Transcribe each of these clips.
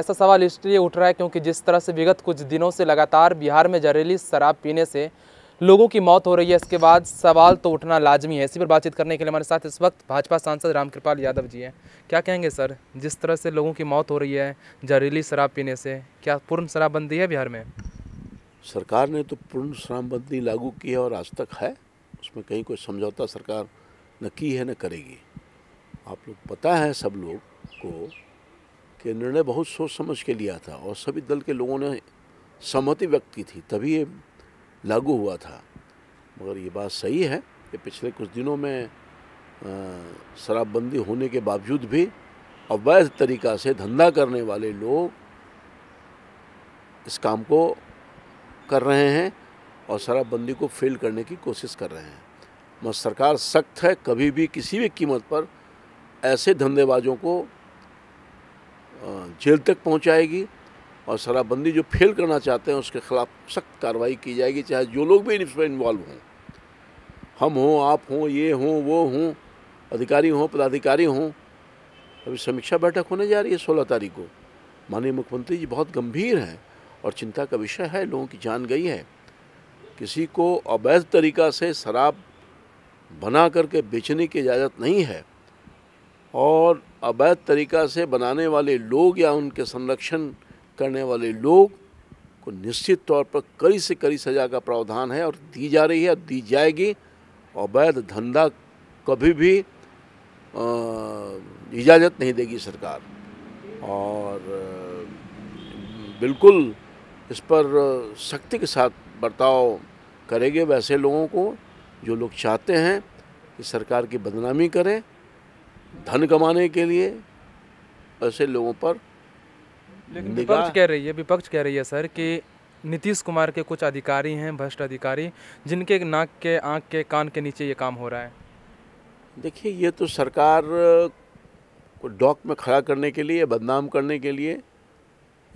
ऐसा सवाल इसलिए उठ रहा है क्योंकि जिस तरह से विगत कुछ दिनों से लगातार बिहार में जहरीली शराब पीने से लोगों की मौत हो रही है इसके बाद सवाल तो उठना लाजमी है इसी पर बातचीत करने के लिए हमारे साथ इस वक्त भाजपा सांसद रामकृपाल यादव जी हैं क्या कहेंगे सर जिस तरह से लोगों की मौत हो रही है जहरीली शराब पीने से क्या पूर्ण शराबबंदी है बिहार में सरकार ने तो पूर्ण शराबबंदी लागू की है और आज तक है उसमें कहीं कोई समझौता सरकार न की है न करेगी आप लोग पता है सब लोग को कि निर्णय बहुत सोच समझ के लिया था और सभी दल के लोगों ने सहमति व्यक्त की थी तभी ये लागू हुआ था मगर ये बात सही है कि पिछले कुछ दिनों में शराबबंदी होने के बावजूद भी अवैध तरीक़ा से धंधा करने वाले लोग इस काम को कर रहे हैं और शराबबंदी को फेल करने की कोशिश कर रहे हैं मगर सरकार सख्त है कभी भी किसी भी कीमत पर ऐसे धंधेबाजों को जेल तक पहुंचाएगी और शराबबंदी जो फेल करना चाहते हैं उसके खिलाफ सख्त कार्रवाई की जाएगी चाहे जो लोग भी इसमें इन्वॉल्व हों हम हों आप हों ये हों वो हों अधिकारी हों पदाधिकारी हों अभी समीक्षा बैठक होने जा रही है सोलह तारीख को माननीय मुख्यमंत्री जी बहुत गंभीर हैं और चिंता का विषय है लोगों की जान गई है किसी को अवैध तरीक़ा से शराब बना करके बेचने की इजाज़त नहीं है और अवैध तरीक़ा से बनाने वाले लोग या उनके संरक्षण करने वाले लोग को निश्चित तौर पर कड़ी से कड़ी सज़ा का प्रावधान है और दी जा रही है और दी जाएगी अवैध धंधा कभी भी इजाज़त नहीं देगी सरकार और बिल्कुल इस पर सख्ती के साथ बर्ताव करेंगे वैसे लोगों को जो लोग चाहते हैं कि सरकार की बदनामी करें धन कमाने के लिए ऐसे लोगों पर लेकिन विपक्ष कह रही है विपक्ष कह रही है सर कि नीतीश कुमार के कुछ अधिकारी हैं भ्रष्ट अधिकारी जिनके नाक के आँख के कान के नीचे ये काम हो रहा है देखिए ये तो सरकार को डॉक में खड़ा करने के लिए बदनाम करने के लिए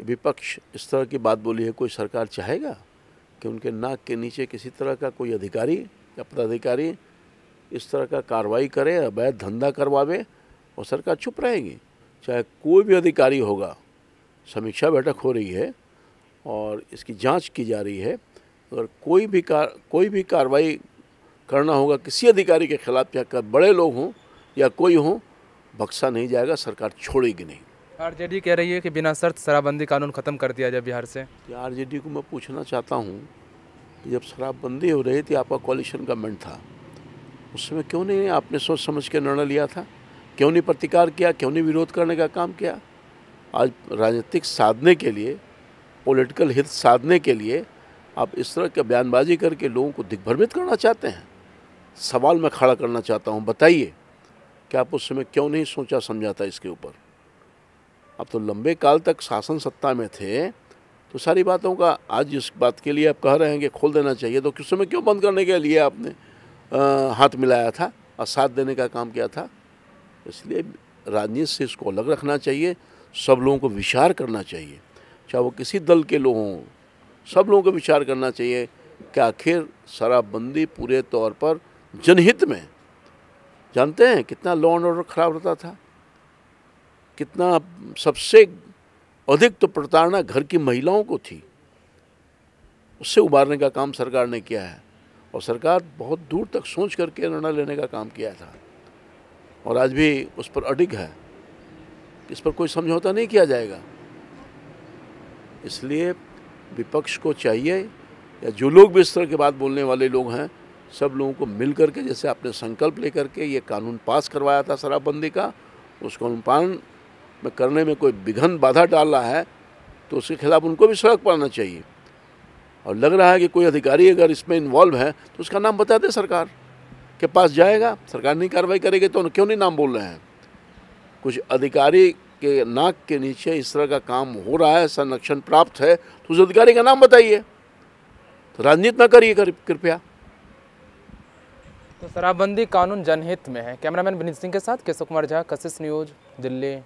विपक्ष इस तरह की बात बोली है कोई सरकार चाहेगा कि उनके नाक के नीचे किसी तरह का कोई अधिकारी या पदाधिकारी इस तरह का कार्रवाई करे अवैध धंधा करवावे और सरकार चुप रहेगी चाहे कोई भी अधिकारी होगा समीक्षा बैठक हो रही है और इसकी जांच की जा रही है अगर कोई भी कार कोई भी कार्रवाई करना होगा किसी अधिकारी के खिलाफ या बड़े लोग हों या कोई हों बक्सा नहीं जाएगा सरकार छोड़ेगी नहीं आरजेडी कह रही है कि बिना शर्त शराबबंदी कानून ख़त्म कर दिया जाए बिहार से आरजेडी को मैं पूछना चाहता हूँ जब शराबबंदी हो रही थी आपका कॉलिशन गवर्नमेंट था उस समय क्यों नहीं आपने सोच समझ के निर्णय लिया था क्यों नहीं प्रतिकार किया क्यों नहीं विरोध करने का काम किया आज राजनीतिक साधने के लिए पॉलिटिकल हित साधने के लिए आप इस तरह के बयानबाजी करके लोगों को दिग्भ्रमित करना चाहते हैं सवाल मैं खड़ा करना चाहता हूँ बताइए कि आप उस समय क्यों नहीं सोचा समझा था इसके ऊपर आप तो लंबे काल तक शासन सत्ता में थे तो सारी बातों का आज इस बात के लिए आप कह रहे हैं कि खोल देना चाहिए तो किस समय क्यों बंद करने के लिए आपने हाथ मिलाया था और साथ देने का काम किया था इसलिए राजनीति से इसको अलग रखना चाहिए सब लोगों को विचार करना चाहिए चाहे वो किसी दल के लोग हों सब लोगों को विचार करना चाहिए कि आखिर शराबबंदी पूरे तौर पर जनहित में जानते हैं कितना लॉ एंड ऑर्डर खराब रहता था कितना सबसे अधिक तो प्रताड़ना घर की महिलाओं को थी उससे उबारने का काम सरकार ने किया है और सरकार बहुत दूर तक सोच करके निर्णय लेने का काम किया था और आज भी उस पर अडिग है इस पर कोई समझौता नहीं किया जाएगा इसलिए विपक्ष को चाहिए या जो लोग भी इस तरह की बात बोलने वाले लोग हैं सब लोगों को मिल करके जैसे आपने संकल्प लेकर के ये कानून पास करवाया था शराबबंदी का उसको अनुपालन में करने में कोई विघन बाधा डाल रहा है तो उसके खिलाफ उनको भी सड़क पाना चाहिए और लग रहा है कि कोई अधिकारी अगर इसमें इन्वॉल्व है तो उसका नाम बता दे सरकार के पास जाएगा सरकार नहीं कार्रवाई करेगी तो क्यों नहीं नाम बोल रहे हैं कुछ अधिकारी के नाक के नीचे इस तरह का काम हो रहा है संरक्षण प्राप्त है तो उस अधिकारी का नाम बताइए तो राजनीति ना करिए कृपया तो शराबबंदी कानून जनहित में है कैमरामैन विनीत सिंह के साथ केशव कुमार झा कशिश न्यूज दिल्ली